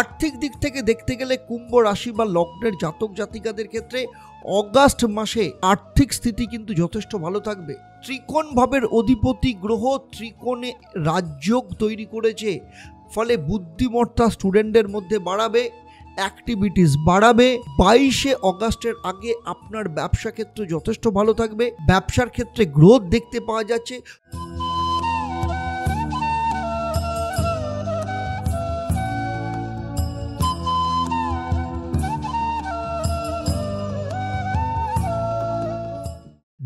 আর্থিক দিক থেকে দেখতে গেলে কুম্ভ রাশি বা লগ্নের জাতক জাতিকাদের ক্ষেত্রে অগাস্ট মাসে আর্থিক স্থিতি কিন্তু যথেষ্ট ভালো থাকবে ত্রিকোণ ভাবের অধিপতি গ্রহ ত্রিকোণে রাজযোগ তৈরি করেছে ফলে বুদ্ধিমত্তা স্টুডেন্টদের মধ্যে বাড়াবে অ্যাক্টিভিটিস বাড়াবে বাইশে অগাস্টের আগে আপনার ব্যবসা ক্ষেত্র যথেষ্ট ভালো থাকবে ব্যবসার ক্ষেত্রে গ্রোথ দেখতে পাওয়া যাচ্ছে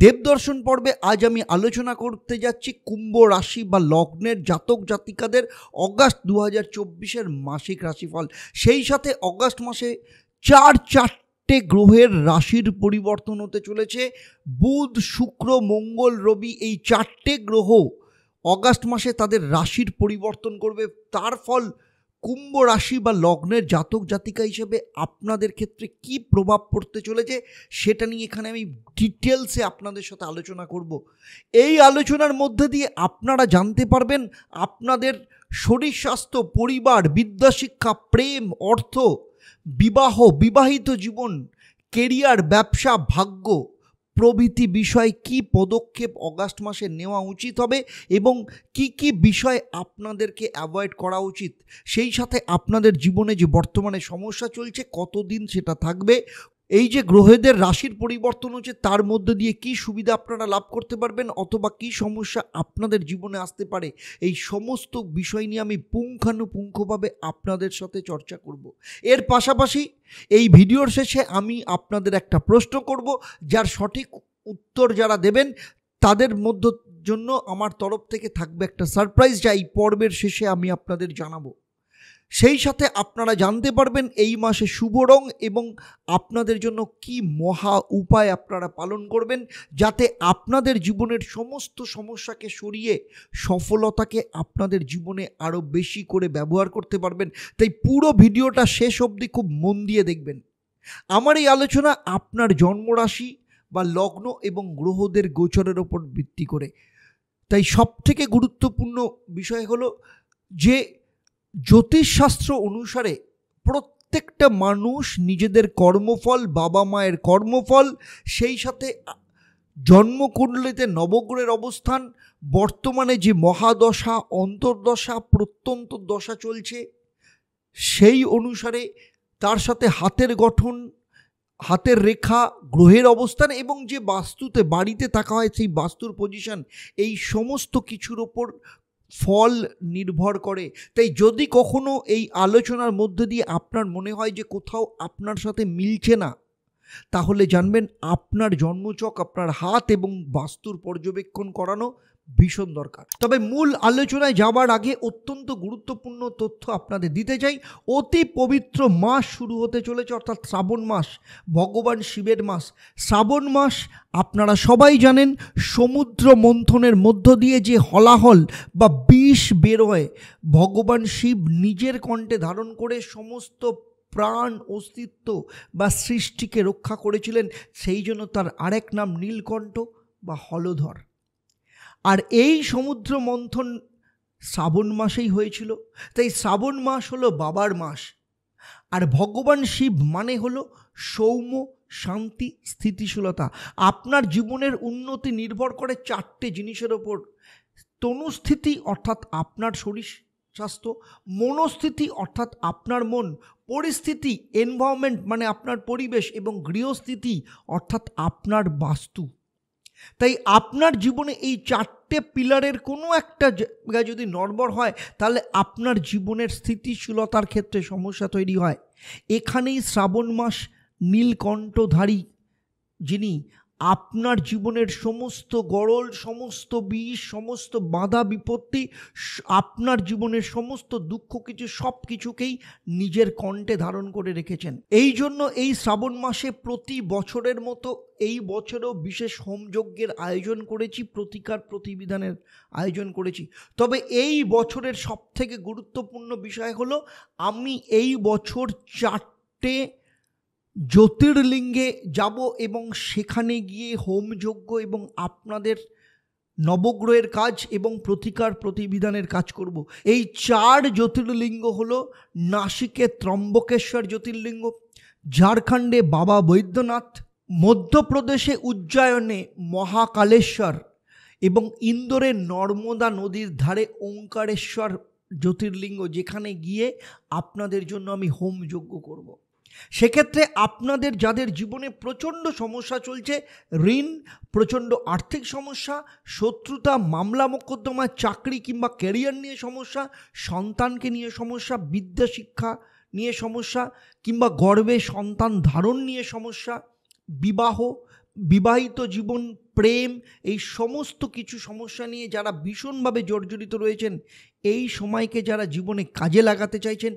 দেবদর্শন পর্বে আজ আমি আলোচনা করতে যাচ্ছি কুম্ভ রাশি বা লগ্নের জাতক জাতিকাদের অগাস্ট দু হাজার চব্বিশের মাসিক রাশিফল সেই সাথে অগাস্ট মাসে চার চারটে গ্রহের রাশির পরিবর্তন হতে চলেছে বুধ শুক্র মঙ্গল রবি এই চারটে গ্রহ অগাস্ট মাসে তাদের রাশির পরিবর্তন করবে তার ফল কুম্ভ রাশি বা লগ্নের জাতক জাতিকা হিসেবে আপনাদের ক্ষেত্রে কি প্রভাব পড়তে চলেছে সেটা নিয়ে এখানে আমি ডিটেলসে আপনাদের সাথে আলোচনা করব এই আলোচনার মধ্যে দিয়ে আপনারা জানতে পারবেন আপনাদের শরীর স্বাস্থ্য পরিবার বিদ্যাশিক্ষা প্রেম অর্থ বিবাহ বিবাহিত জীবন কেরিয়ার ব্যবসা ভাগ্য প্রভৃতি বিষয় কি পদক্ষেপ অগাস্ট মাসে নেওয়া উচিত হবে এবং কি কি বিষয় আপনাদেরকে অ্যাভয়েড করা উচিত সেই সাথে আপনাদের জীবনে যে বর্তমানে সমস্যা চলছে কতদিন সেটা থাকবে এই যে গ্রহেদের রাশির পরিবর্তন হচ্ছে তার মধ্যে দিয়ে কি সুবিধা আপনারা লাভ করতে পারবেন অথবা কি সমস্যা আপনাদের জীবনে আসতে পারে এই সমস্ত বিষয় নিয়ে আমি পুঙ্খানুপুঙ্খভাবে আপনাদের সাথে চর্চা করব। এর পাশাপাশি এই ভিডিওর শেষে আমি আপনাদের একটা প্রশ্ন করব যার সঠিক উত্তর যারা দেবেন তাদের মধ্য জন্য আমার তরফ থেকে থাকবে একটা সারপ্রাইজ যা এই পর্বের শেষে আমি আপনাদের জানাবো সেই সাথে আপনারা জানতে পারবেন এই মাসে শুভ রং এবং আপনাদের জন্য কি মহা উপায় আপনারা পালন করবেন যাতে আপনাদের জীবনের সমস্ত সমস্যাকে সরিয়ে সফলতাকে আপনাদের জীবনে আরও বেশি করে ব্যবহার করতে পারবেন তাই পুরো ভিডিওটা শেষ অবধি খুব মন দিয়ে দেখবেন আমার এই আলোচনা আপনার জন্মরাশি বা লগ্ন এবং গ্রহদের গোচরের ওপর ভিত্তি করে তাই সবথেকে গুরুত্বপূর্ণ বিষয় হলো যে জ্যোতিষশাস্ত্র অনুসারে প্রত্যেকটা মানুষ নিজেদের কর্মফল বাবা মায়ের কর্মফল সেই সাথে জন্মকুণ্ডলিতে নবগ্রহের অবস্থান বর্তমানে যে মহাদশা অন্তর্দশা প্রত্যন্ত দশা চলছে সেই অনুসারে তার সাথে হাতের গঠন হাতের রেখা গ্রহের অবস্থান এবং যে বাস্তুতে বাড়িতে থাকা হয় সেই বাস্তুর পজিশন এই সমস্ত কিছুর ওপর ফল নির্ভর করে তাই যদি কখনো এই আলোচনার মধ্যে দিয়ে আপনার মনে হয় যে কোথাও আপনার সাথে মিলছে না তাহলে জানবেন আপনার জন্মচক আপনার হাত এবং বাস্তুর পর্যবেক্ষণ করানো ভীষণ দরকার তবে মূল আলোচনায় যাবার আগে অত্যন্ত গুরুত্বপূর্ণ তথ্য আপনাদের দিতে চাই অতি পবিত্র মাস শুরু হতে চলেছে অর্থাৎ শ্রাবণ মাস ভগবান শিবের মাস শ্রাবণ মাস আপনারা সবাই জানেন সমুদ্র মন্থনের মধ্য দিয়ে যে হলাহল বা বিষ বেরোয় ভগবান শিব নিজের কণ্ঠে ধারণ করে সমস্ত প্রাণ অস্তিত্ব বা সৃষ্টিকে রক্ষা করেছিলেন সেই জন্য তার আরেক নাম নীলকণ্ঠ বা হলধর আর এই সমুদ্র মন্থন শ্রাবণ মাসেই হয়েছিল তাই শ্রাবণ মাস হলো বাবার মাস আর ভগবান শিব মানে হলো সৌম্য শান্তি স্থিতিশীলতা আপনার জীবনের উন্নতি নির্ভর করে চারটে জিনিসের ওপর তনুস্থিতি অর্থাৎ আপনার শরীর স্বাস্থ্য মনস্থিতি অর্থাৎ আপনার মন পরিস্থিতি এনভায়রনমেন্ট মানে আপনার পরিবেশ এবং গৃহস্থিতি অর্থাৎ আপনার বাস্তু তাই আপনার জীবনে এই চারটে পিলারের কোনো একটা জায়গায় যদি নড়বড় হয় তাহলে আপনার জীবনের স্থিতিশীলতার ক্ষেত্রে সমস্যা তৈরি হয় এখানেই শ্রাবণ মাস নীলকণ্ঠধারী যিনি আপনার জীবনের সমস্ত গড়ল সমস্ত বিষ সমস্ত বাধা বিপত্তি আপনার জীবনের সমস্ত দুঃখ কিছু সব কিছুকেই নিজের কণ্ঠে ধারণ করে রেখেছেন এই জন্য এই শ্রাবণ মাসে প্রতি বছরের মতো এই বছরও বিশেষ হোমযজ্ঞের আয়োজন করেছি প্রতিকার প্রতিবিধানের আয়োজন করেছি তবে এই বছরের সব থেকে গুরুত্বপূর্ণ বিষয় হলো আমি এই বছর চারটে জ্যোতির্লিঙ্গে যাব এবং সেখানে গিয়ে হোমযজ্ঞ এবং আপনাদের নবগ্রহের কাজ এবং প্রতিকার প্রতিবিধানের কাজ করব। এই চার জ্যোতির্লিঙ্গ হল নাসিকে ত্রম্বকেশ্বর জ্যোতির্লিঙ্গ ঝাড়খণ্ডে বাবা বৈদ্যনাথ মধ্যপ্রদেশে উজ্জয়নে মহাকালেশ্বর এবং ইন্দোরে নর্মদা নদীর ধারে ওঙ্কারেশ্বর জ্যোতির্লিঙ্গ যেখানে গিয়ে আপনাদের জন্য আমি হোম যজ্ঞ করবো সেক্ষেত্রে আপনাদের যাদের জীবনে প্রচণ্ড সমস্যা চলছে ঋণ প্রচণ্ড আর্থিক সমস্যা শত্রুতা মামলা মোকদ্দমা চাকরি কিংবা ক্যারিয়ার নিয়ে সমস্যা সন্তানকে নিয়ে সমস্যা বিদ্যা শিক্ষা নিয়ে সমস্যা কিংবা গর্বে সন্তান ধারণ নিয়ে সমস্যা বিবাহ বিবাহিত জীবন প্রেম এই সমস্ত কিছু সমস্যা নিয়ে যারা ভীষণভাবে জর্জরিত রয়েছেন এই সময়কে যারা জীবনে কাজে লাগাতে চাইছেন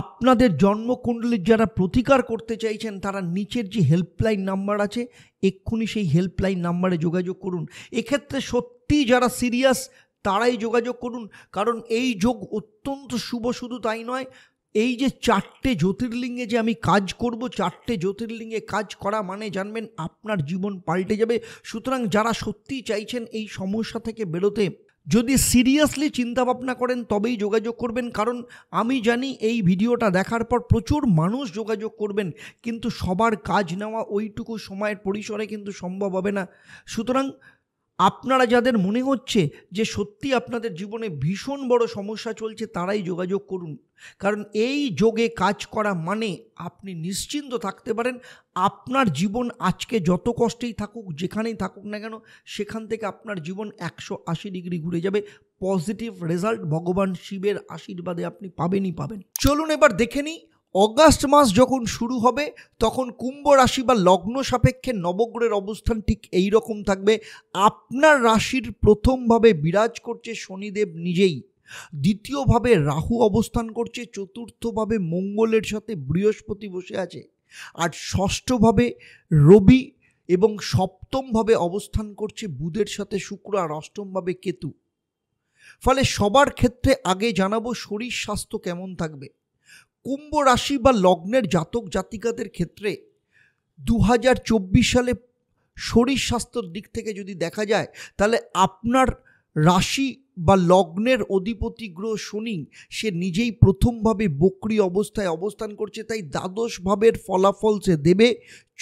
আপনাদের জন্মকুণ্ডলীর যারা প্রতিকার করতে চাইছেন তারা নিচের যে হেল্পলাইন নাম্বার আছে এক্ষুনি সেই হেল্পলাইন নাম্বারে যোগাযোগ করুন এক্ষেত্রে সত্যিই যারা সিরিয়াস তারাই যোগাযোগ করুন কারণ এই যোগ অত্যন্ত শুভ শুধু তাই নয় এই যে চারটে জ্যোতির্লিঙ্গে যে আমি কাজ করব চারটে জ্যোতির্লিঙ্গে কাজ করা মানে জানবেন আপনার জীবন পাল্টে যাবে সুতরাং যারা সত্যি চাইছেন এই সমস্যা থেকে বেরোতে যদি সিরিয়াসলি চিন্তাভাবনা করেন তবেই যোগাযোগ করবেন কারণ আমি জানি এই ভিডিওটা দেখার পর প্রচুর মানুষ যোগাযোগ করবেন কিন্তু সবার কাজ নেওয়া ওইটুকু সময়ের পরিসরে কিন্তু সম্ভব হবে না সুতরাং আপনারা যাদের মনে হচ্ছে যে সত্যি আপনাদের জীবনে ভীষণ বড় সমস্যা চলছে তারাই যোগাযোগ করুন কারণ এই যোগে কাজ করা মানে আপনি নিশ্চিন্ত থাকতে পারেন আপনার জীবন আজকে যত কষ্টেই থাকুক যেখানেই থাকুক না কেন সেখান থেকে আপনার জীবন একশো আশি ডিগ্রি ঘুরে যাবে পজিটিভ রেজাল্ট ভগবান শিবের আশীর্বাদে আপনি পাবেনই পাবেন চলুন এবার দেখে নিই অগাস্ট মাস যখন শুরু হবে তখন কুম্ভ রাশি বা লগ্ন সাপেক্ষে নবগ্রহের অবস্থান ঠিক এই রকম থাকবে আপনার রাশির প্রথমভাবে বিরাজ করছে শনিদেব নিজেই দ্বিতীয়ভাবে রাহু অবস্থান করছে চতুর্থভাবে মঙ্গলের সাথে বৃহস্পতি বসে আছে আর ষষ্ঠভাবে রবি এবং সপ্তমভাবে অবস্থান করছে বুধের সাথে শুক্র আর অষ্টমভাবে কেতু ফলে সবার ক্ষেত্রে আগে জানাবো শরীর স্বাস্থ্য কেমন থাকবে কুম্ভ রাশি বা লগ্নের জাতক জাতিকাদের ক্ষেত্রে দু সালে শরীর স্বাস্থ্যর দিক থেকে যদি দেখা যায় তাহলে আপনার রাশি বা লগ্নের অধিপতি গ্রহ শনি সে নিজেই প্রথমভাবে বকরি অবস্থায় অবস্থান করছে তাই দ্বাদশ ভাবের ফলাফল সে দেবে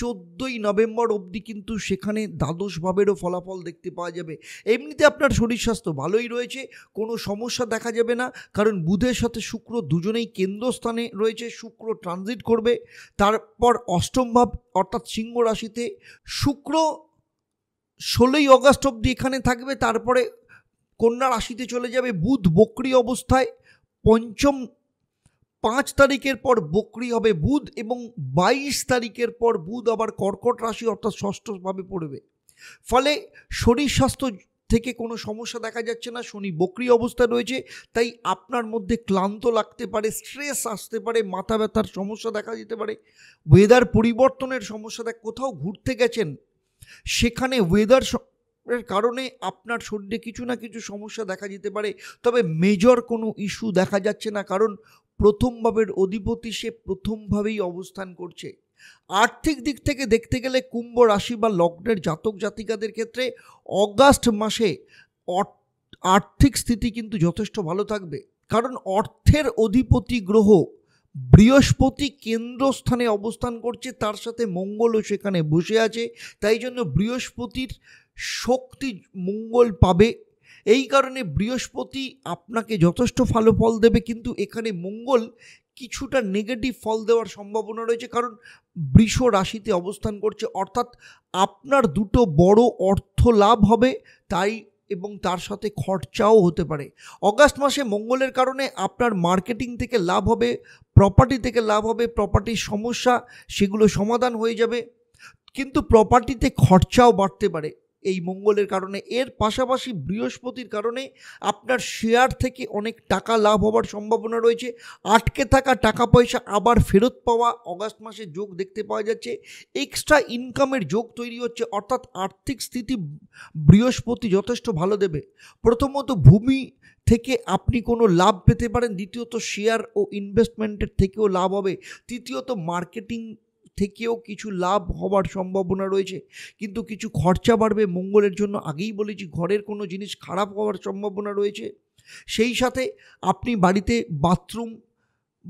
চোদ্দোই নভেম্বর অবধি কিন্তু সেখানে দ্বাদশ ভাবেরও ফলাফল দেখতে পাওয়া যাবে এমনিতে আপনার শরীর স্বাস্থ্য ভালোই রয়েছে কোনো সমস্যা দেখা যাবে না কারণ বুধের সাথে শুক্র দুজনেই কেন্দ্রস্থানে রয়েছে শুক্র ট্রানজিট করবে তারপর অষ্টম ভাব অর্থাৎ সিংহ রাশিতে শুক্র ষোলোই অগাস্ট অবধি এখানে থাকবে তারপরে কন্যা রাশিতে চলে যাবে বুধ বকরি অবস্থায় পঞ্চম পাঁচ তারিখের পর বকরি হবে বুধ এবং বাইশ তারিখের পর বুধ আবার কর্কট রাশি অর্থাৎ ষষ্ঠভাবে পড়বে ফলে শরীর স্বাস্থ্য থেকে কোনো সমস্যা দেখা যাচ্ছে না শনি বকরি অবস্থা রয়েছে তাই আপনার মধ্যে ক্লান্ত লাগতে পারে স্ট্রেস আসতে পারে মাথা ব্যথার সমস্যা দেখা যেতে পারে ওয়েদার পরিবর্তনের সমস্যা দেখ কোথাও ঘুরতে গেছেন সেখানে ওয়েদার এর কারণে আপনার শরীরে কিছু না কিছু সমস্যা দেখা যেতে পারে তবে মেজর কোনো ইস্যু দেখা যাচ্ছে না কারণ প্রথম ভাবের অধিপতি সে প্রথমভাবেই অবস্থান করছে আর্থিক দিক থেকে দেখতে গেলে কুম্ভ রাশি বা লগ্নের জাতক জাতিকাদের ক্ষেত্রে অগাস্ট মাসে আর্থিক স্থিতি কিন্তু যথেষ্ট ভালো থাকবে কারণ অর্থের অধিপতি গ্রহ বৃহস্পতি কেন্দ্রস্থানে অবস্থান করছে তার সাথে মঙ্গলও সেখানে বসে আছে তাই জন্য বৃহস্পতির শক্তি মঙ্গল পাবে এই কারণে বৃহস্পতি আপনাকে যথেষ্ট ভালো ফল দেবে কিন্তু এখানে মঙ্গল কিছুটা নেগেটিভ ফল দেওয়ার সম্ভাবনা রয়েছে কারণ বৃষ রাশিতে অবস্থান করছে অর্থাৎ আপনার দুটো বড় অর্থ লাভ হবে তাই এবং তার সাথে খরচাও হতে পারে অগাস্ট মাসে মঙ্গলের কারণে আপনার মার্কেটিং থেকে লাভ হবে প্রপার্টি থেকে লাভ হবে প্রপার্টির সমস্যা সেগুলো সমাধান হয়ে যাবে কিন্তু প্রপার্টিতে খরচাও বাড়তে পারে এই মঙ্গলের কারণে এর পাশাপাশি বৃহস্পতির কারণে আপনার শেয়ার থেকে অনেক টাকা লাভ হবার সম্ভাবনা রয়েছে আটকে থাকা টাকা পয়সা আবার ফেরত পাওয়া অগাস্ট মাসে যোগ দেখতে পাওয়া যাচ্ছে এক্সট্রা ইনকামের যোগ তৈরি হচ্ছে অর্থাৎ আর্থিক স্থিতি বৃহস্পতি যথেষ্ট ভালো দেবে প্রথমত ভূমি থেকে আপনি কোনো লাভ পেতে পারেন দ্বিতীয়ত শেয়ার ও ইনভেস্টমেন্টের থেকেও লাভ হবে তৃতীয়ত মার্কেটিং থেকেও কিছু লাভ হবার সম্ভাবনা রয়েছে কিন্তু কিছু খরচা বাড়বে মঙ্গলের জন্য আগেই বলেছি ঘরের কোনো জিনিস খারাপ হওয়ার সম্ভাবনা রয়েছে সেই সাথে আপনি বাড়িতে বাথরুম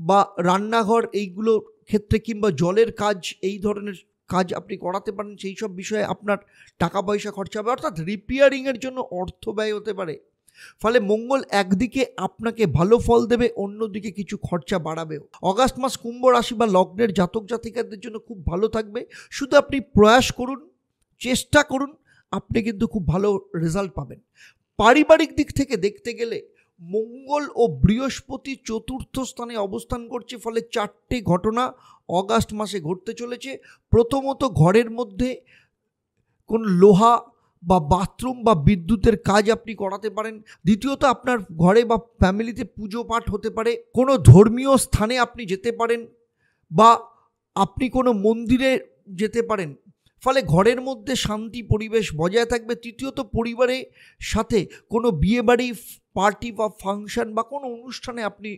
বা রান্নাঘর এইগুলোর ক্ষেত্রে কিংবা জলের কাজ এই ধরনের কাজ আপনি করাতে পারেন সেই সব বিষয়ে আপনার টাকা পয়সা খরচা হবে অর্থাৎ রিপেয়ারিংয়ের জন্য অর্থ ব্যয় হতে পারে ফলে মঙ্গল একদিকে আপনাকে ভালো ফল দেবে অন্যদিকে কিছু খরচা বাড়াবেও অগাস্ট মাস কুম্ভ রাশি বা লগ্নের জাতক জাতিকাদের জন্য খুব ভালো থাকবে শুধু আপনি প্রয়াস করুন চেষ্টা করুন আপনি কিন্তু খুব ভালো রেজাল্ট পাবেন পারিবারিক দিক থেকে দেখতে গেলে মঙ্গল ও বৃহস্পতি চতুর্থ স্থানে অবস্থান করছে ফলে চারটি ঘটনা অগাস্ট মাসে ঘটতে চলেছে প্রথমত ঘরের মধ্যে কোন লোহা বা বাথরুম বা বিদ্যুতের কাজ আপনি করাতে পারেন দ্বিতীয়ত আপনার ঘরে বা ফ্যামিলিতে পুজো পাঠ হতে পারে কোনো ধর্মীয় স্থানে আপনি যেতে পারেন বা আপনি কোনো মন্দিরে যেতে পারেন ফলে ঘরের মধ্যে শান্তি পরিবেশ বজায় থাকবে তৃতীয়ত পরিবারের সাথে কোনো বিয়েবাড়ি পার্টি বা ফাংশন বা কোনো অনুষ্ঠানে আপনি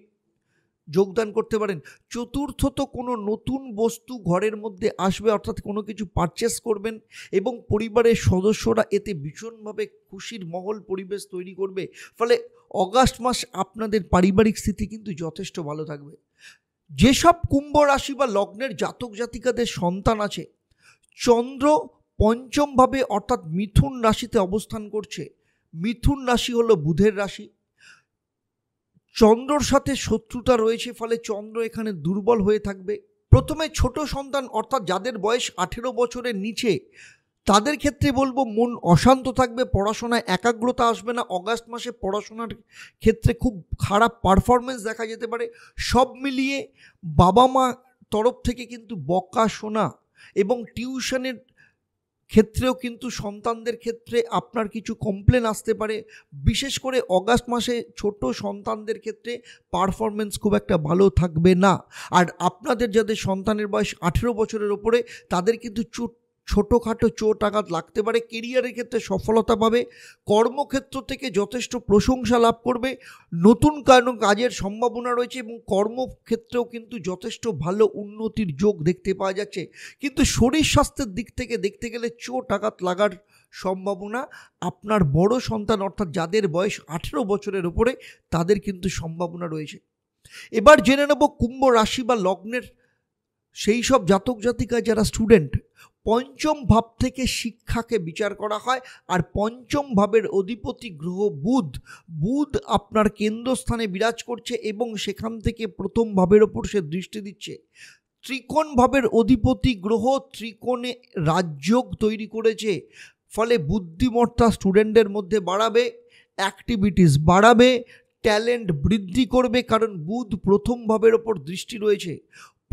যোগদান করতে পারেন চতুর্থ তো কোনো নতুন বস্তু ঘরের মধ্যে আসবে অর্থাৎ কোনো কিছু পারচেস করবেন এবং পরিবারের সদস্যরা এতে ভীষণভাবে খুশির মহল পরিবেশ তৈরি করবে ফলে অগাস্ট মাস আপনাদের পারিবারিক স্থিতি কিন্তু যথেষ্ট ভালো থাকবে যেসব কুম্ভ রাশি বা লগ্নের জাতক জাতিকাদের সন্তান আছে চন্দ্র পঞ্চমভাবে অর্থাৎ মিথুন রাশিতে অবস্থান করছে মিথুন রাশি হলো বুধের রাশি চন্দ্রর সাথে শত্রুতা রয়েছে ফলে চন্দ্র এখানে দুর্বল হয়ে থাকবে প্রথমে ছোট সন্তান অর্থাৎ যাদের বয়স আঠেরো বছরের নিচে তাদের ক্ষেত্রে বলবো মন অশান্ত থাকবে পড়াশোনায় একাগ্রতা আসবে না অগাস্ট মাসে পড়াশোনার ক্ষেত্রে খুব খারাপ পারফরমেন্স দেখা যেতে পারে সব মিলিয়ে বাবা মা তরফ থেকে কিন্তু বকা শোনা এবং টিউশনের ক্ষেত্রেও কিন্তু সন্তানদের ক্ষেত্রে আপনার কিছু কমপ্লেন আসতে পারে বিশেষ করে অগাস্ট মাসে ছোট সন্তানদের ক্ষেত্রে পারফরমেন্স খুব একটা ভালো থাকবে না আর আপনাদের যাদের সন্তানের বয়স আঠেরো বছরের ওপরে তাদের কিন্তু চোট ছোটোখাটো চোট আঘাত লাগতে পারে কেরিয়ারের ক্ষেত্রে সফলতা পাবে কর্মক্ষেত্র থেকে যথেষ্ট প্রশংসা লাভ করবে নতুন কারণ কাজের সম্ভাবনা রয়েছে এবং কর্মক্ষেত্রেও কিন্তু যথেষ্ট ভালো উন্নতির যোগ দেখতে পাওয়া যাচ্ছে কিন্তু শরীর স্বাস্থ্যের দিক থেকে দেখতে গেলে চোট আঘাত লাগার সম্ভাবনা আপনার বড় সন্তান অর্থাৎ যাদের বয়স আঠেরো বছরের ওপরে তাদের কিন্তু সম্ভাবনা রয়েছে এবার জেনে নেব কুম্ভ রাশি বা লগ্নের সেই সব জাতক জাতিকায় যারা স্টুডেন্ট পঞ্চম ভাব থেকে শিক্ষাকে বিচার করা হয় আর পঞ্চম ভাবের অধিপতি গ্রহ বুধ বুধ আপনার কেন্দ্রস্থানে বিরাজ করছে এবং সেখান থেকে প্রথম ভাবের ওপর সে দৃষ্টি দিচ্ছে ত্রিকোণ ভাবের অধিপতি গ্রহ ত্রিকোণে রাজযোগ তৈরি করেছে ফলে বুদ্ধিমত্তা স্টুডেন্টদের মধ্যে বাড়াবে অ্যাক্টিভিটিস বাড়াবে ট্যালেন্ট বৃদ্ধি করবে কারণ বুধ প্রথম ভাবের ওপর দৃষ্টি রয়েছে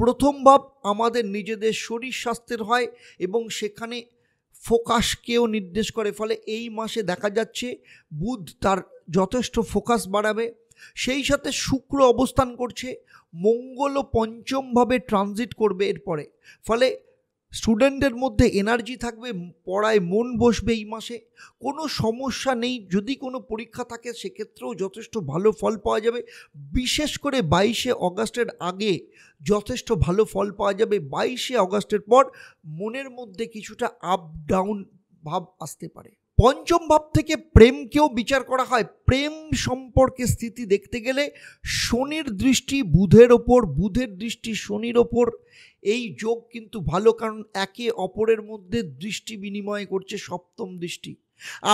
প্রথম ভাব আমাদের নিজেদের শরীর স্বাস্থ্যের হয় এবং সেখানে ফোকাসকেও নির্দেশ করে ফলে এই মাসে দেখা যাচ্ছে বুধ তার যথেষ্ট ফোকাস বাড়াবে সেই সাথে শুক্র অবস্থান করছে মঙ্গল ও পঞ্চমভাবে ট্রানজিট করবে এরপরে ফলে স্টুডেন্টদের মধ্যে এনার্জি থাকবে পড়ায় মন বসবে এই মাসে কোনো সমস্যা নেই যদি কোনো পরীক্ষা থাকে সেক্ষেত্রেও যথেষ্ট ভালো ফল পাওয়া যাবে বিশেষ করে বাইশে অগাস্টের আগে যথেষ্ট ভালো ফল পাওয়া যাবে বাইশে অগাস্টের পর মনের মধ্যে কিছুটা আপ ডাউন ভাব আসতে পারে পঞ্চম ভাব থেকে প্রেমকেও বিচার করা হয় প্রেম সম্পর্কে স্থিতি দেখতে গেলে শনির দৃষ্টি বুধের ওপর বুধের দৃষ্টি শনির ওপর এই যোগ কিন্তু ভালো কারণ একে অপরের মধ্যে দৃষ্টি বিনিময় করছে সপ্তম দৃষ্টি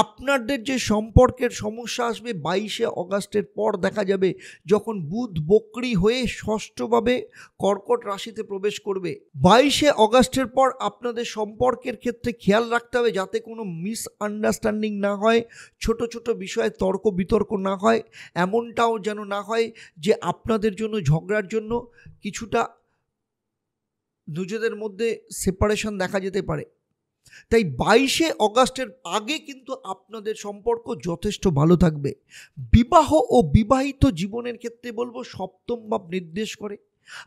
আপনাদের যে সম্পর্কের সমস্যা আসবে বাইশে অগাস্টের পর দেখা যাবে যখন বুধ বকরি হয়ে ষষ্ঠভাবে কর্কট রাশিতে প্রবেশ করবে বাইশে অগাস্টের পর আপনাদের সম্পর্কের ক্ষেত্রে খেয়াল রাখতে হবে যাতে কোনো মিসআন্ডারস্ট্যান্ডিং না হয় ছোট ছোট বিষয়ে তর্ক বিতর্ক না হয় এমনটাও যেন না হয় যে আপনাদের জন্য ঝগড়ার জন্য কিছুটা দুজনের মধ্যে সেপারেশন দেখা যেতে পারে তাই বাইশে অগাস্টের আগে কিন্তু আপনাদের সম্পর্ক যথেষ্ট ভালো থাকবে বিবাহ ও বিবাহিত জীবনের ক্ষেত্রে বলবো সপ্তম ভাব নির্দেশ করে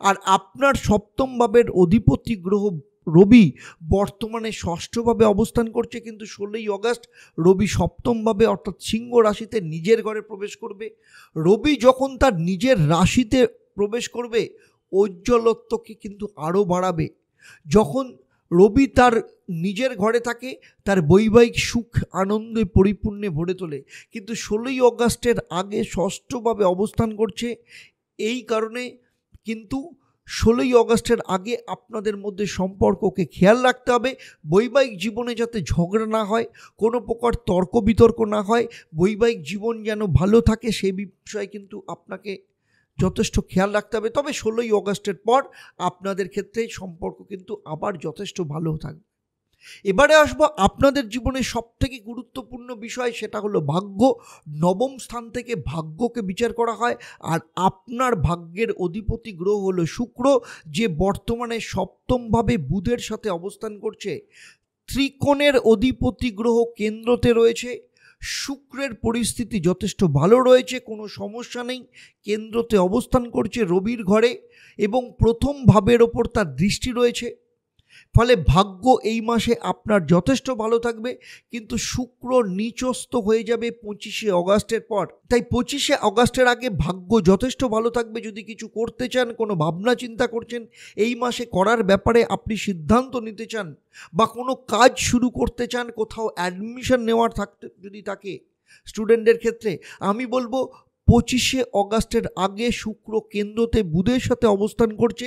আর আপনার সপ্তম ভাবের অধিপতি গ্রহ রবি বর্তমানে ষষ্ঠভাবে অবস্থান করছে কিন্তু ষোলোই অগাস্ট রবি সপ্তমভাবে অর্থাৎ সিংহ রাশিতে নিজের ঘরে প্রবেশ করবে রবি যখন তার নিজের রাশিতে প্রবেশ করবে ঔজ্জ্বলত্বকে কিন্তু আরও বাড়াবে যখন রবি তার নিজের ঘরে থাকে তার বৈবাহিক সুখ আনন্দে পরিপূর্ণে ভরে তোলে কিন্তু ষোলোই অগাস্টের আগে ষষ্ঠভাবে অবস্থান করছে এই কারণে কিন্তু ষোলোই অগাস্টের আগে আপনাদের মধ্যে সম্পর্ককে খেয়াল রাখতে হবে বৈবাহিক জীবনে যাতে ঝগড়া না হয় কোনো প্রকার তর্ক বিতর্ক না হয় বৈবাহিক জীবন যেন ভালো থাকে সে বিষয়ে কিন্তু আপনাকে যথেষ্ট খেয়াল রাখতে হবে তবে ষোলোই অগস্টের পর আপনাদের ক্ষেত্রে সম্পর্ক কিন্তু আবার যথেষ্ট ভালো থাকবে এবারে আসবো আপনাদের জীবনে সবথেকে গুরুত্বপূর্ণ বিষয় সেটা হলো ভাগ্য নবম স্থান থেকে ভাগ্যকে বিচার করা হয় আর আপনার ভাগ্যের অধিপতি গ্রহ হলো শুক্র যে বর্তমানে সপ্তমভাবে বুধের সাথে অবস্থান করছে ত্রিকোণের অধিপতি গ্রহ কেন্দ্রতে রয়েছে শুক্রের পরিস্থিতি যথেষ্ট ভালো রয়েছে কোনো সমস্যা নেই কেন্দ্রতে অবস্থান করছে রবির ঘরে এবং প্রথম ভাবের ওপর তার দৃষ্টি রয়েছে ফলে ভাগ্য এই মাসে আপনার যথেষ্ট ভালো থাকবে কিন্তু শুক্র নিচস্ত হয়ে যাবে পঁচিশে অগাস্টের পর তাই পঁচিশে অগাস্টের আগে ভাগ্য যথেষ্ট ভালো থাকবে যদি কিছু করতে চান কোনো ভাবনা চিন্তা করছেন এই মাসে করার ব্যাপারে আপনি সিদ্ধান্ত নিতে চান বা কোনো কাজ শুরু করতে চান কোথাও অ্যাডমিশন নেওয়ার থাকতে যদি থাকে স্টুডেন্টদের ক্ষেত্রে আমি বলবো পঁচিশে অগাস্টের আগে শুক্র কেন্দ্রতে বুধের সাথে অবস্থান করছে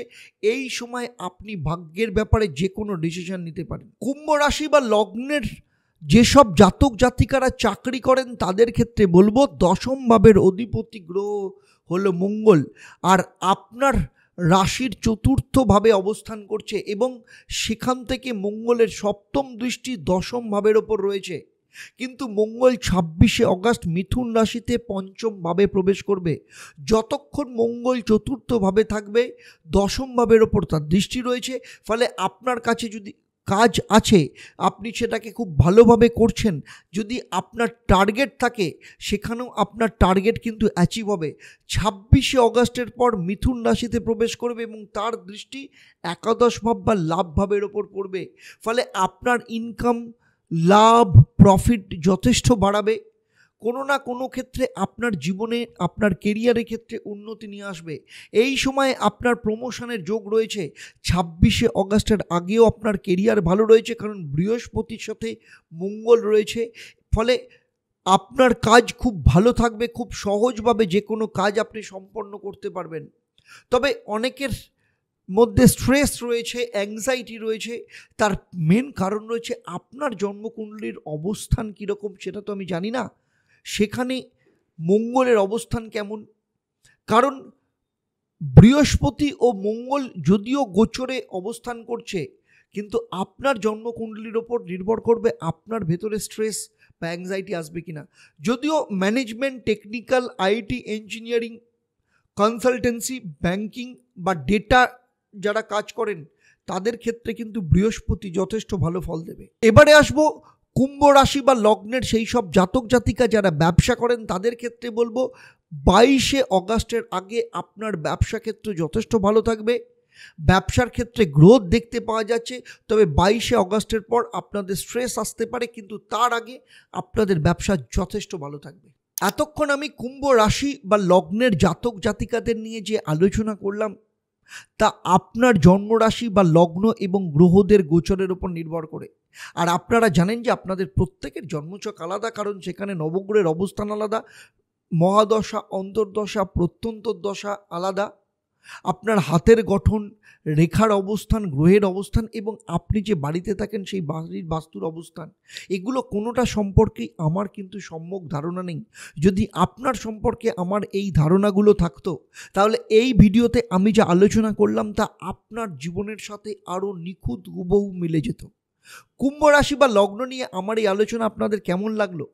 এই সময় আপনি ভাগ্যের ব্যাপারে যে কোনো ডিসিশন নিতে পারেন কুম্ভ রাশি বা লগ্নের যেসব জাতক জাতিকারা চাকরি করেন তাদের ক্ষেত্রে বলবো দশম ভাবের অধিপতি গ্রহ হল মঙ্গল আর আপনার রাশির চতুর্থভাবে অবস্থান করছে এবং সেখান থেকে মঙ্গলের সপ্তম দৃষ্টি দশম ভাবের ওপর রয়েছে কিন্তু মঙ্গল ছাব্বিশে অগাস্ট মিথুন রাশিতে পঞ্চম ভাবে প্রবেশ করবে যতক্ষণ মঙ্গল চতুর্থ ভাবে থাকবে দশম ভাবের ওপর তার দৃষ্টি রয়েছে ফলে আপনার কাছে যদি কাজ আছে আপনি সেটাকে খুব ভালোভাবে করছেন যদি আপনার টার্গেট থাকে সেখানেও আপনার টার্গেট কিন্তু অ্যাচিভ হবে ছাব্বিশে অগাস্টের পর মিথুন রাশিতে প্রবেশ করবে এবং তার দৃষ্টি একাদশ ভাব বা লাভ ভাবের ওপর পড়বে ফলে আপনার ইনকাম লাভ প্রফিট যথেষ্ট বাড়াবে কোনো না কোনো ক্ষেত্রে আপনার জীবনে আপনার কেরিয়ারের ক্ষেত্রে উন্নতি নিয়ে আসবে এই সময়ে আপনার প্রমোশনের যোগ রয়েছে ছাব্বিশে অগাস্টের আগেও আপনার কেরিয়ার ভালো রয়েছে কারণ বৃহস্পতির সাথে মঙ্গল রয়েছে ফলে আপনার কাজ খুব ভালো থাকবে খুব সহজভাবে যে কোনো কাজ আপনি সম্পন্ন করতে পারবেন তবে অনেকের মধ্যে স্ট্রেস রয়েছে অ্যাংজাইটি রয়েছে তার মেন কারণ রয়েছে আপনার জন্মকুণ্ডলীর অবস্থান কীরকম সেটা তো আমি জানি না সেখানে মঙ্গলের অবস্থান কেমন কারণ বৃহস্পতি ও মঙ্গল যদিও গোচরে অবস্থান করছে কিন্তু আপনার জন্মকুণ্ডলীর ওপর নির্ভর করবে আপনার ভেতরে স্ট্রেস বা অ্যাংজাইটি আসবে কি না যদিও management technical IT engineering consultancy banking বা ডেটা যারা কাজ করেন তাদের ক্ষেত্রে কিন্তু বৃহস্পতি যথেষ্ট ভালো ফল দেবে এবারে আসবো কুম্ভ রাশি বা লগ্নের সেই সব জাতক জাতিকা যারা ব্যবসা করেন তাদের ক্ষেত্রে বলবো বাইশে অগাস্টের আগে আপনার ব্যবসা ক্ষেত্র যথেষ্ট ভালো থাকবে ব্যবসার ক্ষেত্রে গ্রোথ দেখতে পাওয়া যাচ্ছে তবে বাইশে অগাস্টের পর আপনাদের স্ট্রেস আসতে পারে কিন্তু তার আগে আপনাদের ব্যবসা যথেষ্ট ভালো থাকবে এতক্ষণ আমি কুম্ভ রাশি বা লগ্নের জাতক জাতিকাদের নিয়ে যে আলোচনা করলাম তা আপনার জন্মরাশি বা লগ্ন এবং গ্রহদের গোচরের ওপর নির্ভর করে আর আপনারা জানেন যে আপনাদের প্রত্যেকের জন্মচক আলাদা কারণ সেখানে নবগ্রহের অবস্থান আলাদা মহাদশা অন্তর্দশা প্রত্যন্তর দশা আলাদা আপনার হাতের গঠন রেখার অবস্থান গ্রহের অবস্থান এবং আপনি যে বাড়িতে থাকেন সেই বাড়ির বাস্তুর অবস্থান এগুলো কোনোটা সম্পর্কে আমার কিন্তু সম্যক ধারণা নেই যদি আপনার সম্পর্কে আমার এই ধারণাগুলো থাকতো তাহলে এই ভিডিওতে আমি যা আলোচনা করলাম তা আপনার জীবনের সাথে আরও নিখুঁত হুবহু মিলে যেত কুম্ভ রাশি বা লগ্ন নিয়ে আমার এই আলোচনা আপনাদের কেমন লাগলো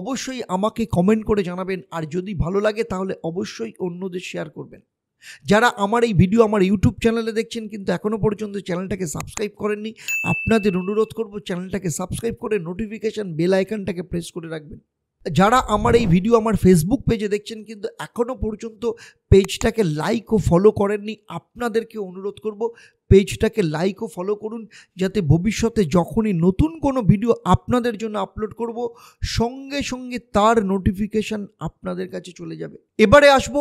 অবশ্যই আমাকে কমেন্ট করে জানাবেন আর যদি ভালো লাগে তাহলে অবশ্যই অন্যদের শেয়ার করবেন যারা আমার এই ভিডিও আমার ইউটিউব চ্যানেলে দেখছেন কিন্তু এখনও পর্যন্ত চ্যানেলটাকে সাবস্ক্রাইব করেননি আপনাদের অনুরোধ করব চ্যানেলটাকে সাবস্ক্রাইব করে নোটিফিকেশান বেল আইকনটাকে প্রেস করে রাখবেন যারা আমার এই ভিডিও আমার ফেসবুক পেজে দেখছেন কিন্তু এখনও পর্যন্ত পেজটাকে লাইক ও ফলো করেননি আপনাদেরকে অনুরোধ করব পেজটাকে লাইক ও ফলো করুন যাতে ভবিষ্যতে যখনই নতুন কোনো ভিডিও আপনাদের জন্য আপলোড করব সঙ্গে সঙ্গে তার নোটিফিকেশান আপনাদের কাছে চলে যাবে এবারে আসবো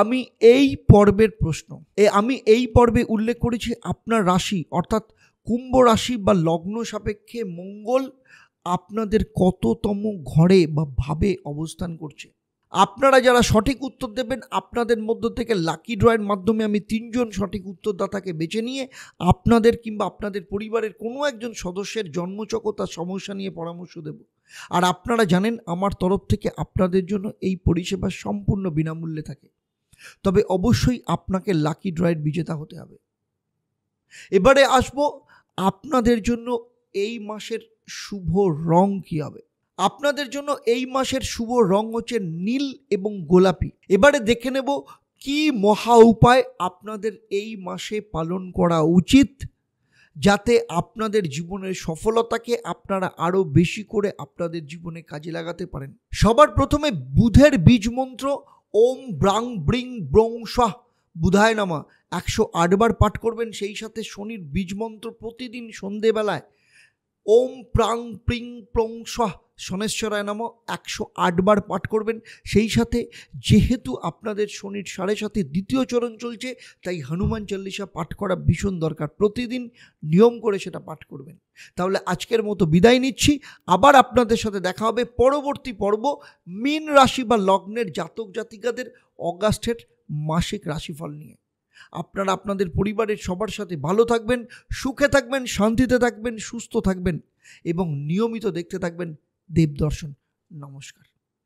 আমি এই পর্বের প্রশ্ন এ আমি এই পর্বে উল্লেখ করেছি আপনার রাশি অর্থাৎ কুম্ভ রাশি বা লগ্ন সাপেক্ষে মঙ্গল আপনাদের কততম ঘরে বা ভাবে অবস্থান করছে আপনারা যারা সঠিক উত্তর দেবেন আপনাদের মধ্য থেকে লাকি ড্রয়ের মাধ্যমে আমি তিনজন সঠিক উত্তরদাতাকে বেছে নিয়ে আপনাদের কিংবা আপনাদের পরিবারের কোনো একজন সদস্যের জন্মচকতা সমস্যা নিয়ে পরামর্শ দেব আর আপনারা জানেন আমার তরফ থেকে আপনাদের জন্য এই পরিষেবা সম্পূর্ণ বিনামূল্যে থাকে তবে অবশ্যই আপনাকে লাকি ড্রয়ের বিজেতা হতে হবে এবারে আসব আপনাদের জন্য এই মাসের শুভ রং কী হবে আপনাদের জন্য এই মাসের শুভ রং হচ্ছে নীল এবং গোলাপি এবারে দেখে নেব কি মহা উপায় আপনাদের এই মাসে পালন করা উচিত যাতে আপনাদের জীবনের সফলতাকে আপনারা আরও বেশি করে আপনাদের জীবনে কাজে লাগাতে পারেন সবার প্রথমে বুধের বীজ মন্ত্র ওম ব্রাং ব্রিং ব্রং শাহ বুধায় নামা একশো আটবার পাঠ করবেন সেই সাথে শনির বীজ মন্ত্র প্রতিদিন সন্ধেবেলায় ওম প্রাং প্রিং প্রং সহ শনেশ্বরায় নাম একশো আটবার পাঠ করবেন সেই সাথে যেহেতু আপনাদের শনির সাড়ে সাথে দ্বিতীয় চরণ চলছে তাই হনুমান চল্লিশা পাঠ করা ভীষণ দরকার প্রতিদিন নিয়ম করে সেটা পাঠ করবেন তাহলে আজকের মতো বিদায় নিচ্ছি আবার আপনাদের সাথে দেখা হবে পরবর্তী পর্ব মীন রাশি বা লগ্নের জাতক জাতিকাদের অগাস্টের মাসিক রাশিফল নিয়ে আপনারা আপনাদের পরিবারের সবার সাথে ভালো থাকবেন সুখে থাকবেন শান্তিতে থাকবেন সুস্থ থাকবেন এবং নিয়মিত দেখতে থাকবেন দেবদর্শন নমস্কার